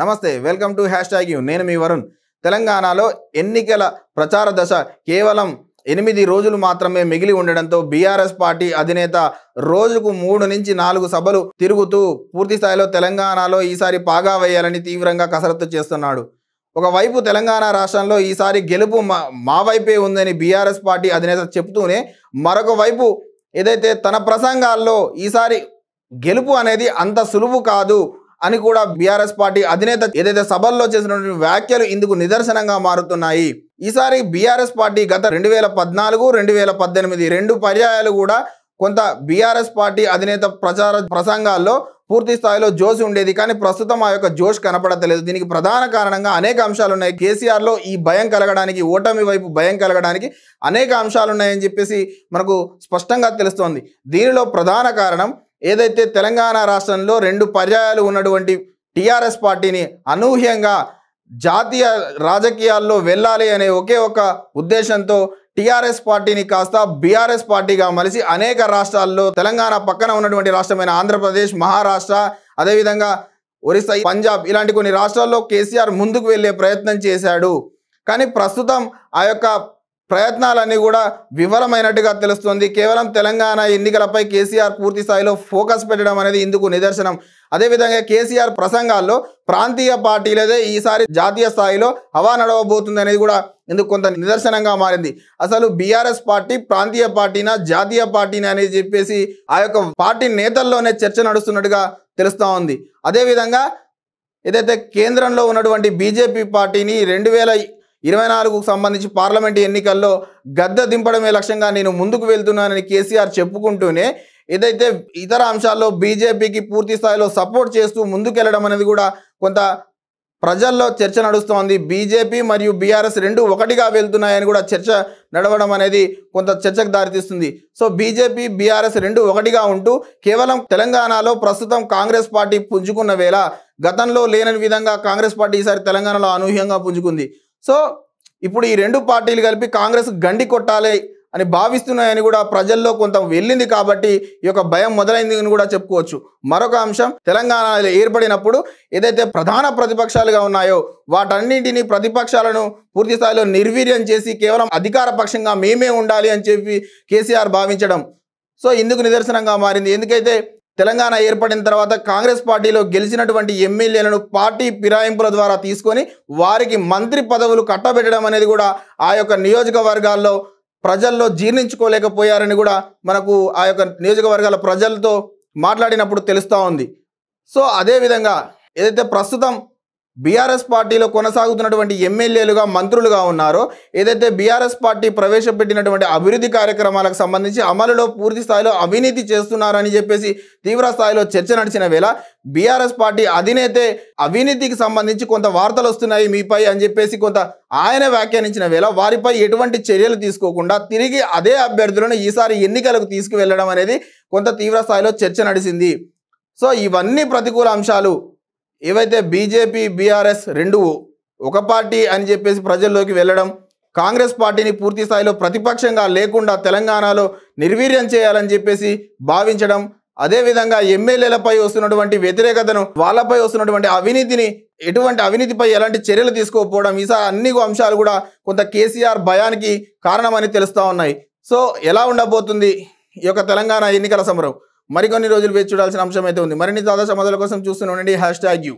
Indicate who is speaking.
Speaker 1: నమస్తే welcome to hashtag you నేను మీ వరుణ్ తెలంగాణలో ఎన్నికల ప్రచార దశ కేవలం ఎనిమిది రోజులు మాత్రమే మిగిలి ఉండడంతో బీఆర్ఎస్ పార్టీ అధినేత రోజుకు మూడు నుంచి నాలుగు సభలు తిరుగుతూ పూర్తి స్థాయిలో తెలంగాణలో ఈసారి పాగా వేయాలని తీవ్రంగా కసరత్తు చేస్తున్నాడు ఒకవైపు తెలంగాణ రాష్ట్రంలో ఈసారి గెలుపు మా మా వైపే ఉందని బీఆర్ఎస్ పార్టీ అధినేత చెప్తూనే మరొక వైపు ఏదైతే తన ప్రసంగాల్లో ఈసారి గెలుపు అనేది అంత సులువు కాదు అని కూడా బీఆర్ఎస్ పార్టీ అధినేత ఏదైతే సభల్లో చేసినటువంటి వ్యాఖ్యలు ఇందుకు నిదర్శనంగా మారుతున్నాయి ఈసారి బీఆర్ఎస్ పార్టీ గత రెండు వేల పద్నాలుగు రెండు వేల పద్దెనిమిది రెండు పర్యాయాలు కూడా కొంత బీఆర్ఎస్ పార్టీ అధినేత ప్రచార ప్రసంగాల్లో పూర్తి స్థాయిలో జోష్ ఉండేది కానీ ప్రస్తుతం ఆ యొక్క జోష్ కనపడతలేదు దీనికి ప్రధాన కారణంగా అనేక అంశాలు ఉన్నాయి కేసీఆర్లో ఈ భయం కలగడానికి ఓటమి వైపు భయం కలగడానికి అనేక అంశాలు ఉన్నాయని చెప్పేసి మనకు స్పష్టంగా తెలుస్తోంది దీనిలో ప్రధాన కారణం ఏదైతే తెలంగాణ రాష్ట్రంలో రెండు పర్యాయాలు ఉన్నటువంటి టీఆర్ఎస్ పార్టీని అనూహ్యంగా జాతీయ రాజకీయాల్లో వెళ్ళాలి అనే ఒకే ఒక ఉద్దేశంతో టీఆర్ఎస్ పార్టీని కాస్త బీఆర్ఎస్ పార్టీగా మలిసి అనేక రాష్ట్రాల్లో తెలంగాణ పక్కన ఉన్నటువంటి రాష్ట్రమైన ఆంధ్రప్రదేశ్ మహారాష్ట్ర అదేవిధంగా ఒరిస్సా పంజాబ్ ఇలాంటి కొన్ని రాష్ట్రాల్లో కేసీఆర్ ముందుకు వెళ్ళే ప్రయత్నం చేశాడు కానీ ప్రస్తుతం ఆ యొక్క ప్రయత్నాలన్నీ కూడా వివరమైనట్టుగా తెలుస్తుంది కేవలం తెలంగాణ ఎన్నికలపై కేసీఆర్ పూర్తి స్థాయిలో ఫోకస్ పెట్టడం అనేది ఇందుకు నిదర్శనం అదేవిధంగా కేసీఆర్ ప్రసంగాల్లో ప్రాంతీయ పార్టీలదే ఈసారి జాతీయ స్థాయిలో హవా నడవబోతుంది అనేది కూడా ఇందుకు కొంత నిదర్శనంగా మారింది అసలు బీఆర్ఎస్ పార్టీ ప్రాంతీయ పార్టీనా జాతీయ పార్టీనా అని చెప్పేసి ఆ యొక్క పార్టీ నేతల్లోనే చర్చ నడుస్తున్నట్టుగా తెలుస్తూ ఉంది అదేవిధంగా ఏదైతే కేంద్రంలో ఉన్నటువంటి బీజేపీ పార్టీని రెండు వేల ఇరవై నాలుగుకు సంబంధించి పార్లమెంట్ ఎన్నికల్లో గద్ద దింపడమే లక్ష్యంగా నేను ముందుకు వెళ్తున్నానని కేసీఆర్ చెప్పుకుంటూనే ఏదైతే ఇతర అంశాల్లో బీజేపీకి పూర్తి స్థాయిలో సపోర్ట్ చేస్తూ ముందుకెళ్లడం అనేది కూడా కొంత ప్రజల్లో చర్చ నడుస్తోంది బీజేపీ మరియు బీఆర్ఎస్ రెండు ఒకటిగా వెళ్తున్నాయని కూడా చర్చ నడవడం అనేది కొంత చర్చకు దారితీస్తుంది సో బీజేపీ బీఆర్ఎస్ రెండు ఒకటిగా ఉంటూ కేవలం తెలంగాణలో ప్రస్తుతం కాంగ్రెస్ పార్టీ పుంజుకున్న వేళ గతంలో లేని విధంగా కాంగ్రెస్ పార్టీ ఈసారి తెలంగాణలో అనూహ్యంగా పుంజుకుంది సో ఇప్పుడు ఈ రెండు పార్టీలు కలిపి కాంగ్రెస్ గండి కొట్టాలి అని భావిస్తున్నాయని కూడా ప్రజల్లో కొంత వెళ్ళింది కాబట్టి ఈ యొక్క భయం మొదలైంది అని కూడా చెప్పుకోవచ్చు మరొక అంశం తెలంగాణలో ఏర్పడినప్పుడు ఏదైతే ప్రధాన ప్రతిపక్షాలుగా ఉన్నాయో వాటన్నింటినీ ప్రతిపక్షాలను పూర్తి స్థాయిలో నిర్వీర్యం చేసి కేవలం అధికార పక్షంగా మేమే ఉండాలి అని చెప్పి కేసీఆర్ భావించడం సో ఇందుకు నిదర్శనంగా మారింది ఎందుకైతే తెలంగాణ ఏర్పడిన తర్వాత కాంగ్రెస్ పార్టీలో గెలిచినటువంటి ఎమ్మెల్యేలను పార్టీ ఫిరాయింపుల ద్వారా తీసుకొని వారికి మంత్రి పదవులు కట్టబెట్టడం అనేది కూడా ఆ యొక్క నియోజకవర్గాల్లో ప్రజల్లో జీర్ణించుకోలేకపోయారని కూడా మనకు ఆ యొక్క నియోజకవర్గాల ప్రజలతో మాట్లాడినప్పుడు తెలుస్తూ ఉంది సో అదేవిధంగా ఏదైతే ప్రస్తుతం బీఆర్ఎస్ పార్టీలో కొనసాగుతున్నటువంటి ఎమ్మెల్యేలుగా మంత్రులుగా ఉన్నారో ఏదైతే బీఆర్ఎస్ పార్టీ ప్రవేశపెట్టినటువంటి అభివృద్ధి కార్యక్రమాలకు సంబంధించి అమలులో పూర్తి స్థాయిలో అవినీతి చేస్తున్నారని చెప్పేసి తీవ్ర స్థాయిలో చర్చ నడిచిన వేళ బీఆర్ఎస్ పార్టీ అధినేత అవినీతికి సంబంధించి కొంత వార్తలు వస్తున్నాయి మీపై అని చెప్పేసి కొంత ఆయన వ్యాఖ్యానించిన వేళ వారిపై ఎటువంటి చర్యలు తీసుకోకుండా తిరిగి అదే అభ్యర్థులను ఈసారి ఎన్నికలకు తీసుకువెళ్ళడం అనేది కొంత తీవ్ర స్థాయిలో చర్చ నడిచింది సో ఇవన్నీ ప్రతికూల అంశాలు ఏవైతే బీజేపీ బీఆర్ఎస్ రెండు ఒక పార్టీ అని చెప్పేసి ప్రజల్లోకి వెళ్ళడం కాంగ్రెస్ పార్టీని పూర్తి స్థాయిలో ప్రతిపక్షంగా లేకుండా తెలంగాణలో నిర్వీర్యం చేయాలని చెప్పేసి భావించడం అదేవిధంగా ఎమ్మెల్యేలపై వస్తున్నటువంటి వ్యతిరేకతను వాళ్ళపై వస్తున్నటువంటి అవినీతిని ఎటువంటి అవినీతిపై ఎలాంటి చర్యలు తీసుకోకపోవడం ఈసారి అన్ని అంశాలు కూడా కొంత కేసీఆర్ భయానికి కారణమని తెలుస్తూ ఉన్నాయి సో ఎలా ఉండబోతుంది ఈ యొక్క తెలంగాణ ఎన్నికల సమరం మరికొన్ని రోజులు వేచి చూడాల్సిన అంశం అయితే ఉంది మరిన్ని తాజా సమాధాల కోసం చూస్తూనే ఉండండి హ్యాష్ ట్యాగ్ యూ